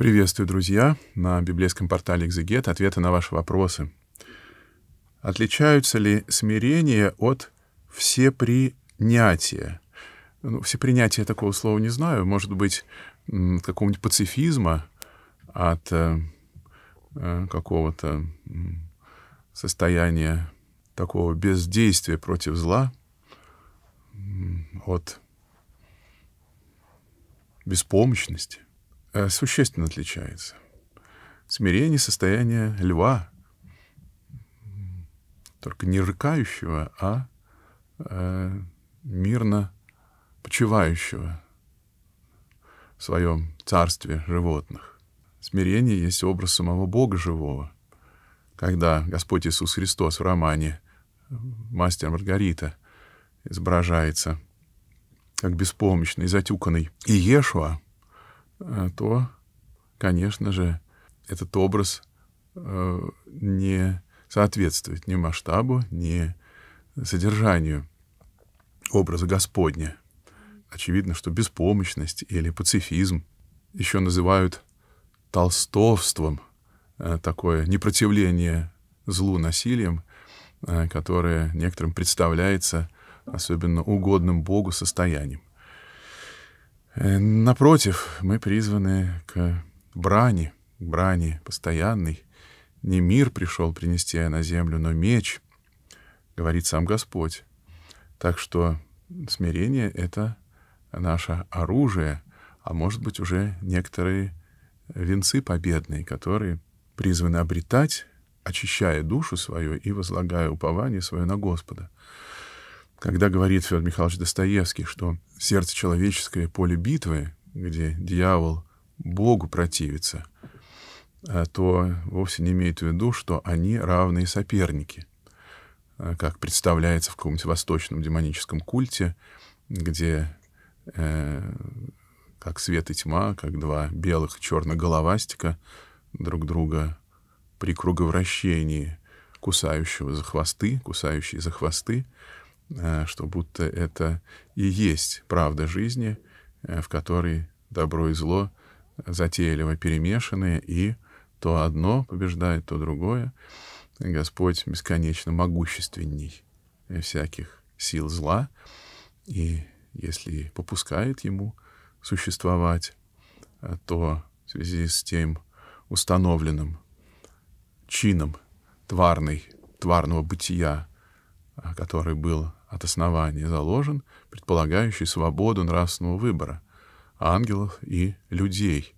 Приветствую, друзья! На библейском портале «Экзегет» ответы на ваши вопросы. Отличаются ли смирение от всепринятия? Ну, всепринятие такого слова не знаю. Может быть, какого-нибудь пацифизма, от э, э какого-то состояния такого бездействия против зла, от беспомощности. Э, существенно отличается. Смирение — состояние льва, только не рыкающего, а э, мирно почивающего в своем царстве животных. Смирение есть образ самого Бога живого. Когда Господь Иисус Христос в романе э, «Мастер Маргарита» изображается как беспомощный, затюканный, Иешуа Э, то, конечно же, этот образ э, не соответствует ни масштабу, ни содержанию образа Господня. Очевидно, что беспомощность или пацифизм еще называют толстовством, э, такое непротивление злу насилием, которое некоторым представляется особенно угодным Богу состоянием. Э, напротив, мы призваны к брани, к брани постоянной. Не мир пришел принести на землю, но меч, говорит сам Господь. Так что смирение — это наше оружие, а может быть уже некоторые венцы победные, которые призваны обретать, очищая душу свою и возлагая упование свое на Господа. Когда говорит Федор Михайлович Достоевский, что сердце человеческое — поле битвы, где дьявол Богу противится, а, то вовсе не имеет в виду, что они равные соперники, а, как представляется в каком-нибудь восточном демоническом культе, где э, как свет и тьма, как два белых и черно-головастика друг друга при круговращении кусающего за хвосты, кусающие за хвосты, Э, что будто это и есть правда жизни, э, в которой добро и зло э, затейливо перемешаны, и то одно побеждает, то другое. Господь бесконечно могущественней всяких сил зла, и если попускает ему существовать, то в связи с тем установленным чином тварной, тварного бытия, который был от основания заложен, предполагающий свободу нравственного выбора ангелов и людей,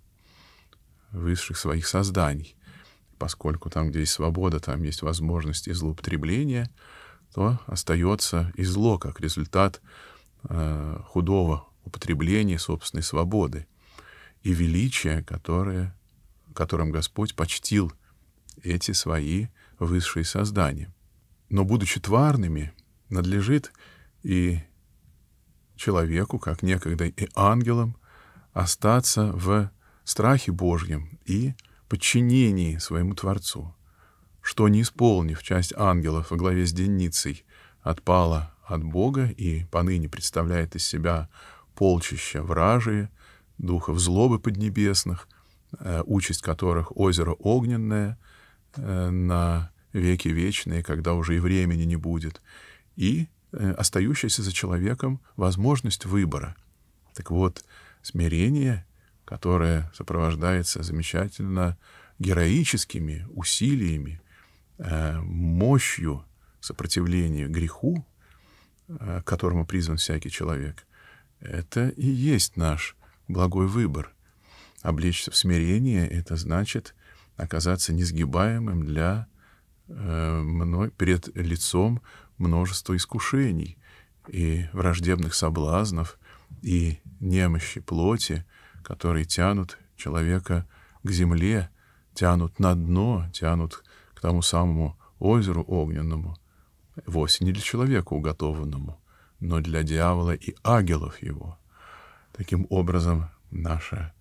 высших своих созданий. Поскольку там, где есть свобода, там есть возможность и злоупотребления, то остается и зло как результат э, худого употребления собственной свободы и величия, которое, которым Господь почтил эти свои высшие создания. Но будучи тварными, надлежит и человеку, как некогда и ангелам, остаться в страхе Божьем и подчинении своему Творцу, что, не исполнив часть ангелов во главе с Деницей, отпала от Бога и поныне представляет из себя полчища вражие, духов злобы поднебесных, э, участь которых озеро огненное э, на веки вечные, когда уже и времени не будет, и э, остающаяся за человеком возможность выбора. Так вот, смирение, которое сопровождается замечательно героическими усилиями, э, мощью сопротивления греху, э, к которому призван всякий человек, это и есть наш благой выбор. Облечься в смирение — это значит оказаться несгибаемым для мной, перед лицом множество искушений и враждебных соблазнов, и немощи плоти, которые тянут человека к земле, тянут на дно, тянут к тому самому озеру огненному, вовсе не для человека уготованному, но для дьявола и ангелов его. Таким образом, наше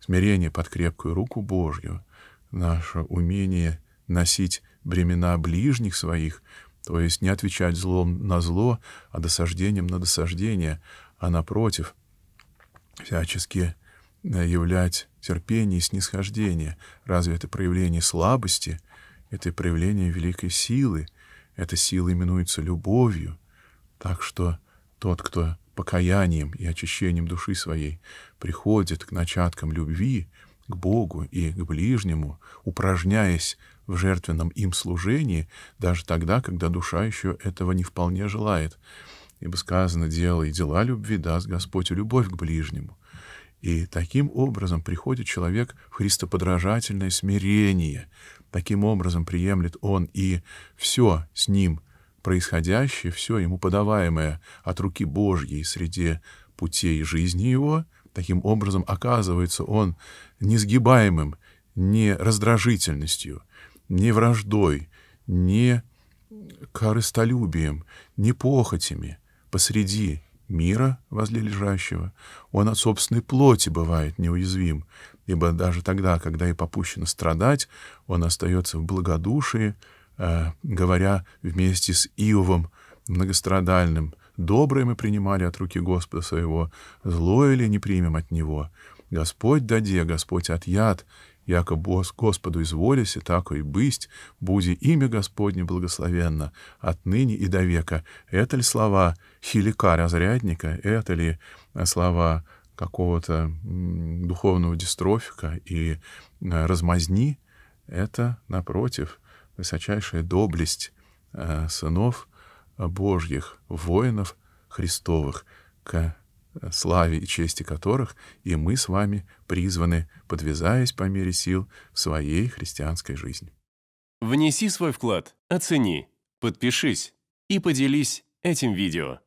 смирение под крепкую руку Божью, наше умение носить бремена ближних своих, то есть не отвечать злом на зло, а досаждением на досаждение, а напротив, всячески э, являть терпение и снисхождение. Разве это проявление слабости? Это проявление великой силы. Эта сила именуется любовью. Так что тот, кто покаянием и очищением души своей приходит к начаткам любви, к Богу и к ближнему, упражняясь в жертвенном им служении, даже тогда, когда душа еще этого не вполне желает. Ибо сказано «дело и дела любви даст Господь любовь к ближнему». И таким образом приходит человек в христоподражательное смирение. Таким образом приемлет он и все с ним происходящее, все ему подаваемое от руки Божьей среди путей жизни его — Таким образом, оказывается он несгибаемым, не раздражительностью, не враждой, не корыстолюбием, не похотями посреди мира возле лежащего, он от собственной плоти бывает неуязвим, ибо даже тогда, когда и попущено страдать, он остается в благодушии, э, говоря вместе с Иовом многострадальным, Доброе мы принимали от руки Господа своего, злое ли не примем от него? Господь даде, Господь отъят, яко Господу изволися, тако и бысть, буди имя Господне благословенно, отныне и до века. Это ли слова хилика разрядника, это ли слова какого-то духовного дистрофика и э, размазни, это, напротив, высочайшая доблесть э, сынов Божьих, воинов Христовых, к э, славе и чести которых и мы с вами призваны, подвязаясь по мере сил в своей христианской жизни. Внеси свой вклад, оцени, подпишись и поделись этим видео.